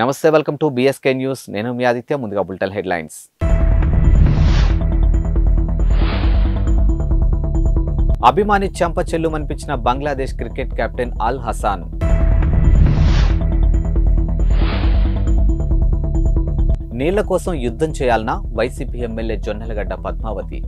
నమస్తే welcome to BSK news నేను మీ ఆదిత్య ముందుగా బుల్టన్ హెడ్లైన్స్ అభిమాని చెంప చెల్లుమనిపించిన బంగ్లాదేశ్ క్రికెట్ కెప్టెన్ అల్ హసాన్ నీళ్ల కోసం యుద్ధం చేయాలన్న వైసీపీ ఎమ్మెల్యే జొన్నలగడ్డ పద్మావతి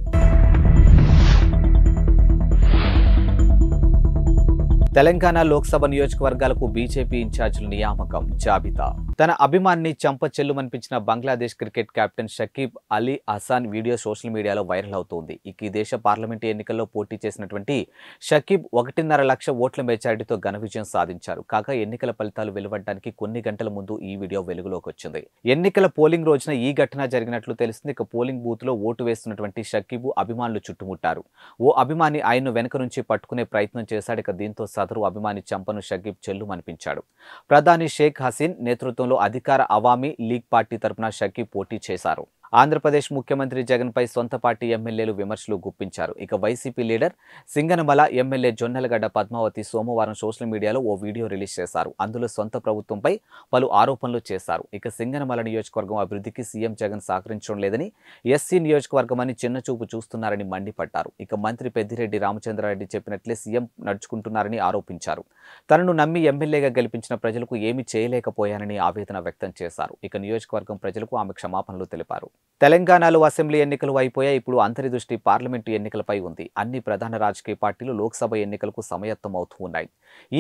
తెలంగాణ లోక్సభ నియోజకవర్గాలకు బీజేపీ ఇన్ఛార్జీల నియామకం జాబితా తన అభిమాన్ని చంప చెల్లుమనిపించిన Bangladesh cricket captain Shakib Ali Hasan video social మీడియాలో వైరల్ అవుతోంది ఈ దేశ పార్లమెంటు ఎన్నికల్లో పోటీ చేసినటువంటి షకీబ్ ఒకటిన్నర లక్ష ఓట్ల మెజారిటీతో ఘన విజయం సాధించారు కాగా ఎన్నికల ఫలితాలు వెలువడడానికి కొన్ని గంటల ముందు ఈ వీడియో వెలుగులోకి వచ్చింది ఎన్నికల పోలింగ్ రోజున ఈ ఘటన జరిగినట్లు తెలిసింది ఇక పోలింగ్ బూత్ లో ఓటు వేస్తున్నటువంటి షకీబు అభిమానులు చుట్టుముట్టారు ఓ అభిమాని ఆయన్ను వెనక నుంచి పట్టుకునే ప్రయత్నం చేశాడు ఇక దీంతో సదరు అభిమాని చంపను షకీబ్ చెల్లుమనిపించాడు ప్రధాని షేక్ హసీన్ నేతృత్వం నియోజకవర్గంలో అధికార అవామీ లీగ్ పార్టీ తరఫున షకీ పోటీ చేశారు ఆంధ్రప్రదేశ్ ముఖ్యమంత్రి జగన్పై సొంత పార్టీ ఎమ్మెల్యేలు విమర్శలు గుప్పించారు ఇక YCP leader Singanamala MLA Jonnalagadda Padmavathi సోమవారం సోషల్ మీడియాలో ఓ వీడియో రిలీజ్ చేశారు అందులో సొంత ప్రభుత్వంపై పలు ఆరోపణలు చేశారు ఇక సింగనమల నియోజకవర్గం అభివృద్ధికి సీఎం జగన్ సహకరించడం లేదని ఎస్సీ నియోజకవర్గమని చిన్నచూపు చూస్తున్నారని మండిపడ్డారు ఇక మంత్రి పెద్దిరెడ్డి రామచంద్రారెడ్డి చెప్పినట్లే సీఎం నడుచుకుంటున్నారని ఆరోపించారు తనను నమ్మి ఎమ్మెల్యేగా గెలిపించిన ప్రజలకు ఏమీ చేయలేకపోయానని ఆవేదన వ్యక్తం చేశారు ఇక నియోజకవర్గం ప్రజలకు ఆమె క్షమాపణలు తెలిపారు తెలంగాణలో అసెంబ్లీ ఎన్నికలు అయిపోయాయి ఇప్పుడు అంతర్దృష్టి పార్లమెంటు ఎన్నికలపై ఉంది అన్ని ప్రధాన రాజకీయ పార్టీలు లోక్సభ ఎన్నికలకు సమయత్తం అవుతూ ఉన్నాయి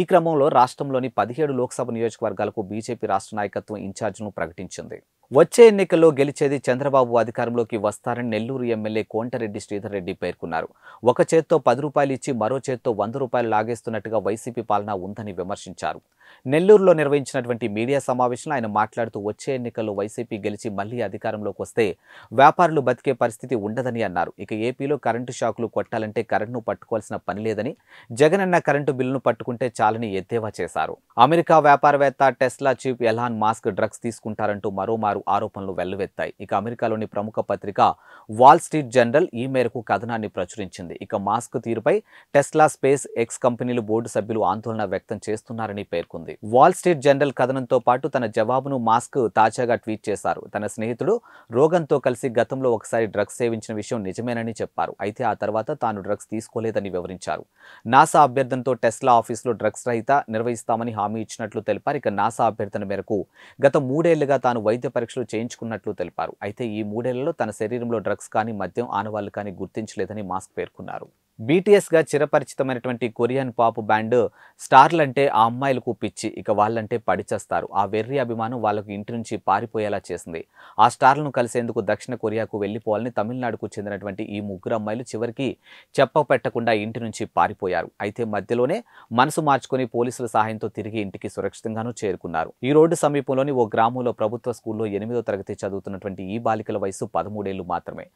ఈ క్రమంలో రాష్ట్రంలోని పదిహేడు లోక్సభ నియోజకవర్గాలకు బీజేపీ రాష్ట్ర నాయకత్వం ఇన్ఛార్జ్ను ప్రకటించింది వచ్చే ఎన్నికల్లో గెలిచేది చంద్రబాబు అధికారంలోకి వస్తారని నెల్లూరు ఎమ్మెల్యే కోంటరెడ్డి శ్రీధర్ రెడ్డి పేర్కొన్నారు ఒక చేత్తో పది రూపాయలు ఇచ్చి మరో చేత్తో వంద రూపాయలు లాగేస్తున్నట్టుగా వైసీపీ పాలన ఉందని విమర్శించారు నెల్లూరులో నిర్వహించినటువంటి మీడియా సమావేశంలో ఆయన మాట్లాడుతూ వచ్చే ఎన్నికల్లో వైసీపీ గెలిచి మళ్లీ అధికారంలోకి వస్తే వ్యాపారులు బతికే పరిస్థితి ఉండదని అన్నారు ఇక ఏపీలో కరెంటు షాకులు కొట్టాలంటే కరెంటును పట్టుకోవాల్సిన పని లేదని జగన్ అన్న కరెంటు బిల్లును పట్టుకుంటే చాలని ఎద్దేవా చేశారు అమెరికా వ్యాపారవేత్త Tesla chief Elon Musk drugs తీసుకుంటారంటూ మరోమారు చేశారు ఆరోపణలు వెల్లువెత్తాయి ఇక అమెరికాలోని ప్రముఖ పత్రిక వాల్ స్ట్రీట్ జనరల్ ఈ మేరకు కథనాన్ని ప్రచురించింది ఇక మాస్క్ తీరుపై టెస్లా స్పేస్ ఎక్స్ కంపెనీలు బోర్డు సభ్యులు ఆందోళన వ్యక్తం చేస్తున్నారని పేర్కొంది వాల్ స్ట్రీట్ జనరల్ కథనంతో పాటు తన జవాబును మాస్క్ తాజాగా ట్వీట్ చేశారు తన స్నేహితుడు రోగంతో కలిసి గతంలో ఒకసారి డ్రగ్స్ సేవించిన విషయం నిజమేనని చెప్పారు అయితే ఆ తర్వాత తాను డ్రగ్స్ తీసుకోలేదని వివరించారు నాసా అభ్యర్థనతో టెస్లా ఆఫీసులో డ్రగ్స్ రహిత నిర్వహిస్తామని హామీ ఇచ్చినట్లు తెలిపారు ఇక నాసా అభ్యర్థన మేరకు గత మూడేళ్లుగా తాను వైద్య పరీక్షలు చేయించుకున్నట్లు తెలిపారు అయితే ఈ మూడేళ్లలో తన శరీరంలో డ్రగ్స్ కానీ మద్యం ఆనవాళ్లు కానీ గుర్తించలేదని మాస్క్ పేర్కొన్నారు బీటీఎస్గా చిరపరిచితమైనటువంటి కొరియన్ పాప్ బ్యాండ్ స్టార్లంటే ఆ అమ్మాయిలకు పిచ్చి ఇక వాళ్ళంటే పడిచేస్తారు ఆ వెర్రి అభిమానం వాళ్ళకు ఇంటి నుంచి పారిపోయేలా చేసింది ఆ స్టార్లను కలిసేందుకు దక్షిణ కొరియాకు వెళ్ళిపోవాలని తమిళనాడుకు చెందినటువంటి ఈ ముగ్గురు అమ్మాయిలు చివరికి చెప్పపెట్టకుండా ఇంటి నుంచి పారిపోయారు అయితే మధ్యలోనే మనసు మార్చుకుని పోలీసుల సహాయంతో తిరిగి ఇంటికి సురక్షితంగానూ చేరుకున్నారు ఈ రోడ్డు సమీపంలోని ఓ గ్రామంలో ప్రభుత్వ స్కూల్లో ఎనిమిదో తరగతి చదువుతున్నటువంటి ఈ బాలికల వయసు పదమూడేళ్లు మాత్రమే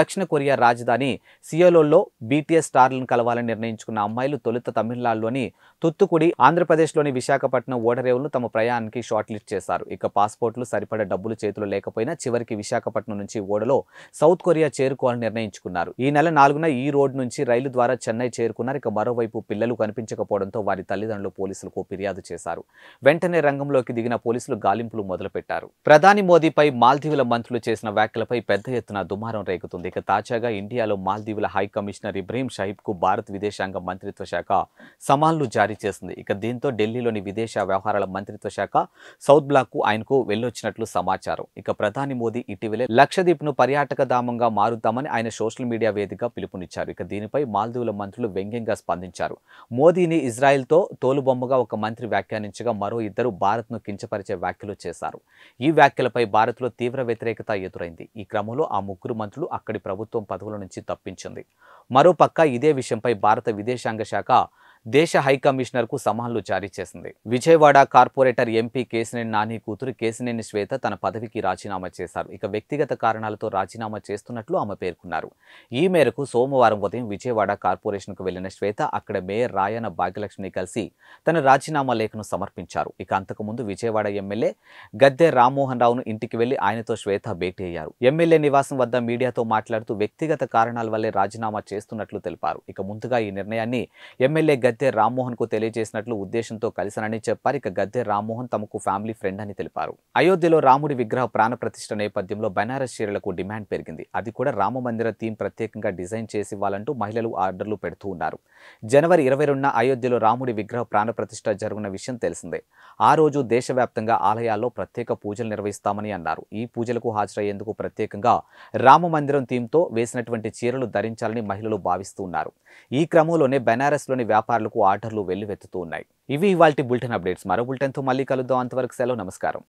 దక్షిణ కొరియా రాజధాని సియోలో బీటీఎస్ స్టార్లను కలవాలని నిర్ణయించుకున్న అమ్మాయిలు తొలుత తమిళనాడులోని తుత్తుకుడి ఆంధ్రప్రదేశ్లోని విశాఖపట్నం ఓడరేవులను తమ ప్రయాణానికి షార్ట్ లిస్ట్ చేశారు ఇక పాస్పోర్ట్లు సరిపడే డబ్బులు చేతులు లేకపోయినా చివరికి విశాఖపట్నం నుంచి ఓడలో సౌత్ కొరియా చేరుకోవాలని నిర్ణయించుకున్నారు ఈ నెల నాలుగున ఈ రోడ్ నుంచి రైలు ద్వారా చెన్నై చేరుకున్నారు ఇక మరోవైపు పిల్లలు కనిపించకపోవడంతో వారి తల్లిదండ్రులు పోలీసులకు ఫిర్యాదు చేశారు వెంటనే రంగంలోకి దిగిన పోలీసులు గాలింపులు మొదలుపెట్టారు ప్రధాని మోదీపై మాల్దీవుల మంత్రులు చేసిన వ్యాఖ్యలపై పెద్ద ఎత్తున దుమారం రేగుతుంది ఇక తాజాగా ఇండియాలో మాల్దీవుల హై కమిషనర్ ఇబ్రహీం కు భారత్ విదేశాంగ మంత్రిత్వ శాఖ సమాన్లు జారీ చేసింది ఇక దీంతో ఢిల్లీలోని విదేశ వ్యవహారాల మంత్రిత్వ శాఖ సౌత్ కు ఆయనకు వెళ్ళొచ్చినట్లు సమాచారం ఇక ప్రధాని మోదీ ఇటీవలే ను పర్యాటక ధామంగా మారుద్దామని ఆయన సోషల్ మీడియా వేదిక పిలుపునిచ్చారు ఇక దీనిపై మాల్దీవుల మంత్రులు వ్యంగ్యంగా స్పందించారు మోదీని తో తోలుబొమ్మగా ఒక మంత్రి వ్యాఖ్యానించగా మరో ఇద్దరు భారత్ ను కించపరిచే వ్యాఖ్యలు చేశారు ఈ వ్యాఖ్యలపై భారత్ లో తీవ్ర వ్యతిరేకత ఎదురైంది ఈ క్రమంలో ఆ ముగ్గురు మంత్రులు అక్కడి ప్రభుత్వం పదవుల నుంచి తప్పించింది మరో పక్క ఇదే విషయంపై భారత విదేశాంగ శాఖ దేశ కు సమన్లు జారీ చేసింది విజయవాడ కార్పొరేటర్ ఎంపీ కేసినేని నాని కూతురు కేసినేని శ్వేత తన పదవికి రాజీనామా చేశారు ఇక వ్యక్తిగత కారణాలతో రాజీనామా చేస్తున్నట్లు ఆమె పేర్కొన్నారు ఈ మేరకు సోమవారం ఉదయం విజయవాడ కార్పొరేషన్కు వెళ్లిన శ్వేత అక్కడ మేయర్ రాయన భాగ్యలక్ష్మిని కలిసి తన రాజీనామా లేఖను సమర్పించారు ఇక అంతకుముందు విజయవాడ ఎమ్మెల్యే గద్దె రామ్మోహన్ రావును ఇంటికి వెళ్లి ఆయనతో శ్వేత భేటీ అయ్యారు ఎమ్మెల్యే నివాసం వద్ద మీడియాతో మాట్లాడుతూ వ్యక్తిగత కారణాల వల్లే రాజీనామా చేస్తున్నట్లు తెలిపారు ఇక ముందుగా ఈ నిర్ణయాన్ని ఎమ్మెల్యే గద్దె రామ్మోహన్కు తెలియజేసినట్లు ఉద్దేశంతో కలిసనని చెప్పారు ఇక గద్దె రామ్మోహన్ తమకు ఫ్యామిలీ ఫ్రెండ్ అని తెలిపారు అయోధ్యలో రాముడి విగ్రహ ప్రాణ నేపథ్యంలో బనారస్ చీరలకు డిమాండ్ పెరిగింది అది కూడా రామ మందిర థీమ్ ప్రత్యేకంగా డిజైన్ చేసి ఇవ్వాలంటూ మహిళలు ఆర్డర్లు పెడుతూ ఉన్నారు జనవరి ఇరవై రెండున అయోధ్యలో రాముడి విగ్రహ ప్రాణ ప్రతిష్ఠ జరిగిన విషయం తెలిసిందే ఆ రోజు దేశవ్యాప్తంగా ఆలయాల్లో ప్రత్యేక పూజలు నిర్వహిస్తామని అన్నారు ఈ పూజలకు హాజరయ్యేందుకు ప్రత్యేకంగా రామ మందిరం థీమ్తో వేసినటువంటి చీరలు ధరించాలని మహిళలు భావిస్తూ ఉన్నారు ఈ క్రమంలోనే బెనారస్లోని వ్యాపారులు క్రీడాకారులకు ఆటలు వెల్లువెత్తుతూ ఉన్నాయి ఇవి ఇవాళ బులెటిన్ అప్డేట్స్ మరో బులెటిన్తో మళ్ళీ కలుద్దాం అంతవరకు సెలవు నమస్కారం